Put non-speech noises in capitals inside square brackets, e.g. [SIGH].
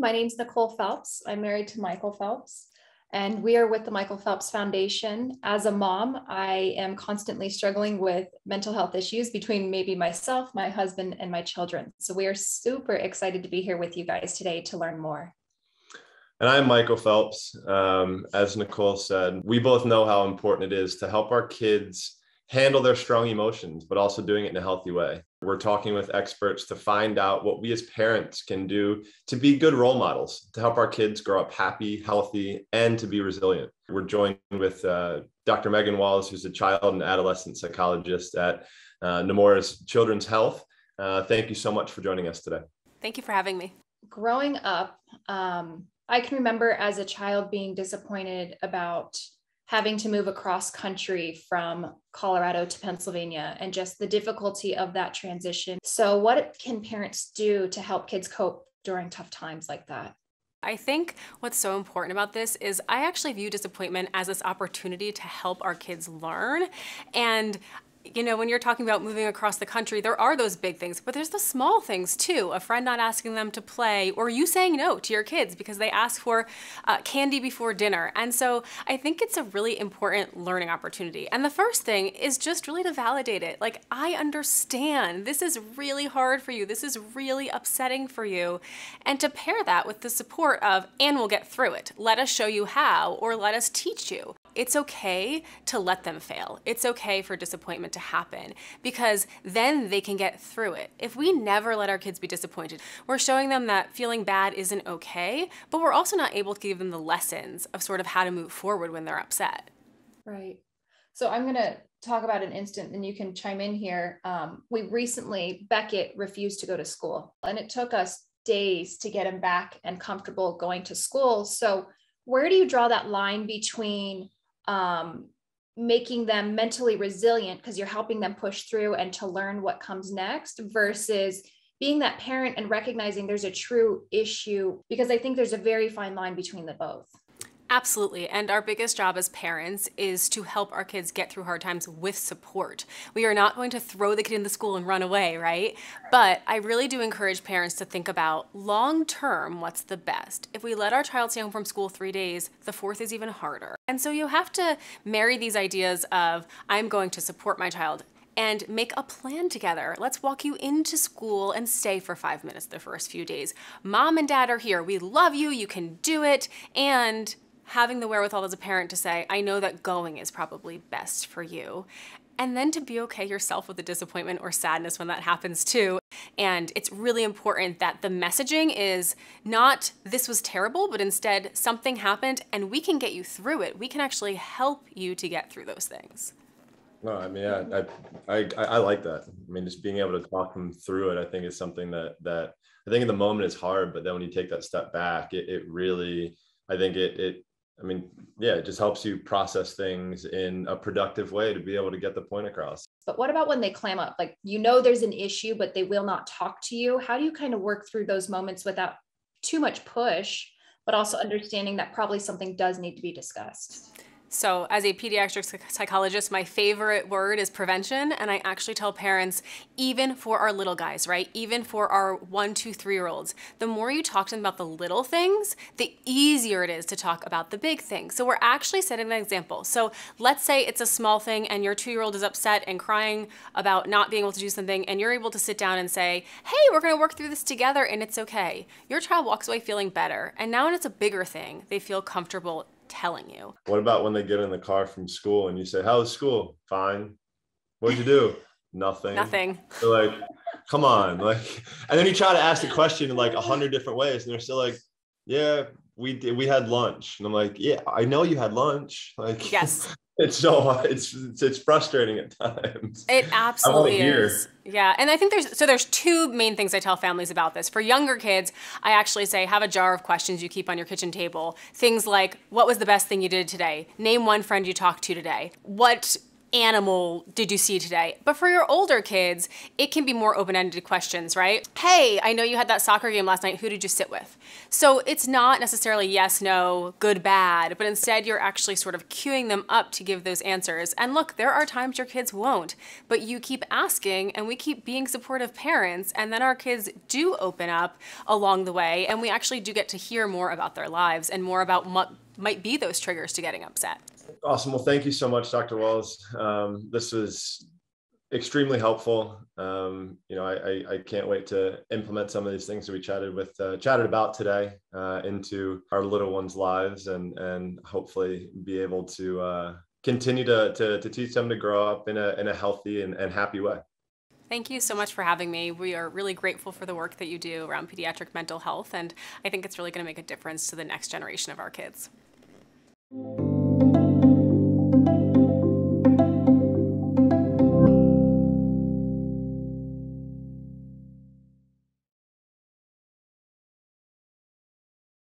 My name's Nicole Phelps. I'm married to Michael Phelps, and we are with the Michael Phelps Foundation. As a mom, I am constantly struggling with mental health issues between maybe myself, my husband, and my children. So we are super excited to be here with you guys today to learn more. And I'm Michael Phelps. Um, as Nicole said, we both know how important it is to help our kids handle their strong emotions, but also doing it in a healthy way. We're talking with experts to find out what we as parents can do to be good role models, to help our kids grow up happy, healthy, and to be resilient. We're joined with uh, Dr. Megan Wallace, who's a child and adolescent psychologist at uh, Nemours Children's Health. Uh, thank you so much for joining us today. Thank you for having me. Growing up, um, I can remember as a child being disappointed about having to move across country from Colorado to Pennsylvania and just the difficulty of that transition. So, what can parents do to help kids cope during tough times like that? I think what's so important about this is I actually view disappointment as this opportunity to help our kids learn. And you know, when you're talking about moving across the country, there are those big things, but there's the small things too. A friend not asking them to play, or you saying no to your kids because they ask for uh, candy before dinner. And so I think it's a really important learning opportunity. And the first thing is just really to validate it. Like, I understand this is really hard for you, this is really upsetting for you. And to pair that with the support of, and we'll get through it, let us show you how, or let us teach you it's okay to let them fail. It's okay for disappointment to happen because then they can get through it. If we never let our kids be disappointed, we're showing them that feeling bad isn't okay, but we're also not able to give them the lessons of sort of how to move forward when they're upset. Right. So I'm going to talk about an instant and you can chime in here. Um, we recently, Beckett refused to go to school and it took us days to get him back and comfortable going to school. So, where do you draw that line between um, making them mentally resilient because you're helping them push through and to learn what comes next versus being that parent and recognizing there's a true issue because I think there's a very fine line between the both. Absolutely. And our biggest job as parents is to help our kids get through hard times with support. We are not going to throw the kid in the school and run away, right? But I really do encourage parents to think about long term what's the best. If we let our child stay home from school three days, the fourth is even harder. And so you have to marry these ideas of I'm going to support my child and make a plan together. Let's walk you into school and stay for five minutes the first few days. Mom and dad are here. We love you. You can do it. And having the wherewithal as a parent to say, I know that going is probably best for you. And then to be okay yourself with the disappointment or sadness when that happens too. And it's really important that the messaging is not this was terrible, but instead something happened and we can get you through it. We can actually help you to get through those things. No, I mean, yeah, I, I, I like that. I mean, just being able to talk them through it, I think is something that, that I think in the moment is hard, but then when you take that step back, it, it really, I think it, it I mean, yeah, it just helps you process things in a productive way to be able to get the point across. But what about when they clam up? Like, you know, there's an issue, but they will not talk to you. How do you kind of work through those moments without too much push, but also understanding that probably something does need to be discussed? So as a pediatric psychologist, my favorite word is prevention. And I actually tell parents, even for our little guys, right? Even for our one, two, three year olds, the more you talk to them about the little things, the easier it is to talk about the big things. So we're actually setting an example. So let's say it's a small thing and your two year old is upset and crying about not being able to do something. And you're able to sit down and say, hey, we're gonna work through this together and it's okay. Your child walks away feeling better. And now when it's a bigger thing, they feel comfortable telling you. What about when they get in the car from school and you say, How was school? Fine. What'd you do? [LAUGHS] Nothing. Nothing. They're like, Come on. Like, and then you try to ask the question in like a hundred different ways and they're still like, Yeah, we did we had lunch and i'm like yeah i know you had lunch like yes [LAUGHS] it's so it's it's frustrating at times it [LAUGHS] absolutely is yeah and i think there's so there's two main things i tell families about this for younger kids i actually say have a jar of questions you keep on your kitchen table things like what was the best thing you did today name one friend you talked to today what animal did you see today? But for your older kids, it can be more open-ended questions, right? Hey, I know you had that soccer game last night, who did you sit with? So it's not necessarily yes, no, good, bad, but instead you're actually sort of queuing them up to give those answers. And look, there are times your kids won't, but you keep asking and we keep being supportive parents and then our kids do open up along the way and we actually do get to hear more about their lives and more about what might be those triggers to getting upset. Awesome. Well, thank you so much, Dr. Wells. Um, this was extremely helpful. Um, you know, I, I, I, can't wait to implement some of these things that we chatted with, uh, chatted about today uh, into our little ones' lives, and and hopefully be able to uh, continue to, to to teach them to grow up in a in a healthy and, and happy way. Thank you so much for having me. We are really grateful for the work that you do around pediatric mental health, and I think it's really going to make a difference to the next generation of our kids.